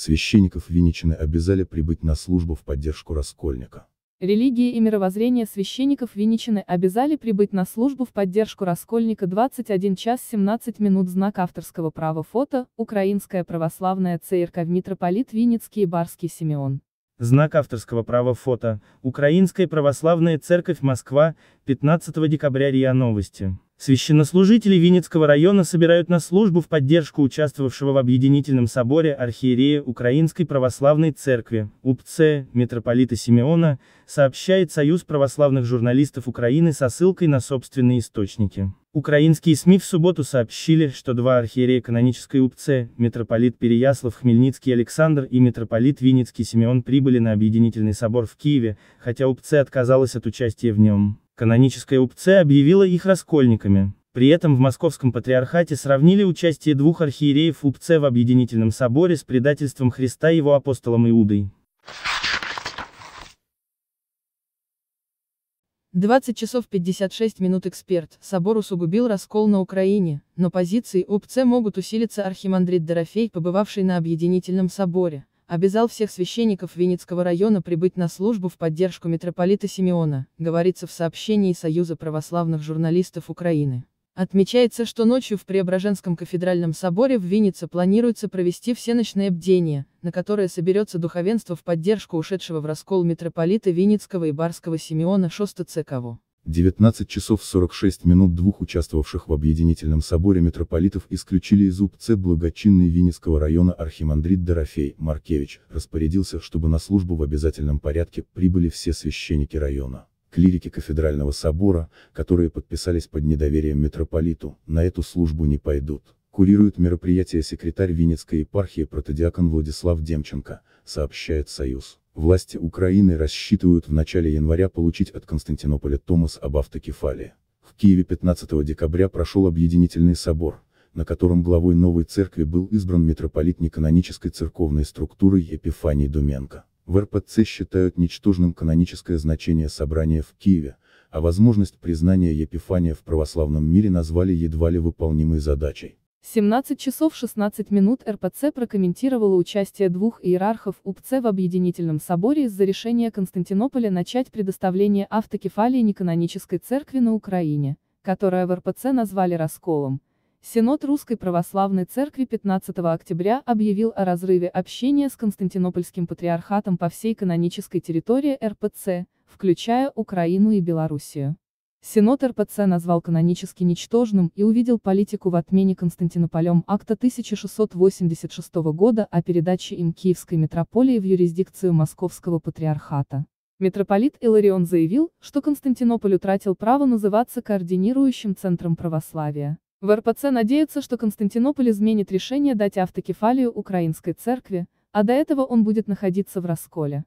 Священников Виничины обязали прибыть на службу в поддержку Раскольника. Религии и мировоззрение священников Виничины обязали прибыть на службу в поддержку Раскольника 21 час 17 минут знак авторского права фото, Украинская православная церковь митрополит Винницкий и Барский Симеон. Знак авторского права фото. Украинская православная церковь Москва, 15 декабря РИА Новости. Священнослужители Винницкого района собирают на службу в поддержку участвовавшего в объединительном соборе архиерея Украинской православной церкви, УПЦ, митрополита Симеона, сообщает Союз православных журналистов Украины со ссылкой на собственные источники. Украинские СМИ в субботу сообщили, что два архиерея канонической УПЦ, митрополит Переяслав Хмельницкий Александр и митрополит Винницкий Симеон прибыли на объединительный собор в Киеве, хотя УПЦ отказалась от участия в нем. Каноническая УПЦ объявила их раскольниками. При этом в московском патриархате сравнили участие двух архиереев УПЦ в объединительном соборе с предательством Христа его апостолом Иудой. 20 часов 56 минут эксперт, собор усугубил раскол на Украине, но позиции УПЦ могут усилиться архимандрит Дорофей, побывавший на объединительном соборе, обязал всех священников Винницкого района прибыть на службу в поддержку митрополита Симеона, говорится в сообщении Союза православных журналистов Украины. Отмечается, что ночью в Преображенском кафедральном соборе в Виннице планируется провести всеночное бдение, на которое соберется духовенство в поддержку ушедшего в раскол митрополита Винницкого и Барского Симеона VI 19 часов 46 минут двух участвовавших в объединительном соборе митрополитов исключили из УПЦ благочинный Винницкого района архимандрит Дорофей Маркевич, распорядился, чтобы на службу в обязательном порядке прибыли все священники района. Клирики кафедрального собора, которые подписались под недоверием митрополиту, на эту службу не пойдут. Курирует мероприятие секретарь Винницкой епархии протодиакон Владислав Демченко, сообщает Союз. Власти Украины рассчитывают в начале января получить от Константинополя Томас об автокефалии. В Киеве 15 декабря прошел объединительный собор, на котором главой новой церкви был избран митрополит неканонической церковной структуры Епифаний Думенко. В РПЦ считают ничтожным каноническое значение собрания в Киеве, а возможность признания Епифания в православном мире назвали едва ли выполнимой задачей. 17 часов 16 минут РПЦ прокомментировала участие двух иерархов УПЦ в Объединительном соборе из-за решения Константинополя начать предоставление автокефалии неканонической церкви на Украине, которая в РПЦ назвали расколом. Синод Русской Православной Церкви 15 октября объявил о разрыве общения с Константинопольским Патриархатом по всей канонической территории РПЦ, включая Украину и Белоруссию. Синод РПЦ назвал канонически ничтожным и увидел политику в отмене Константинополем акта 1686 года о передаче им Киевской митрополии в юрисдикцию Московского патриархата. Митрополит Иларион заявил, что Константинополь утратил право называться координирующим центром православия. В РПЦ надеются, что Константинополь изменит решение дать автокефалию украинской церкви, а до этого он будет находиться в расколе.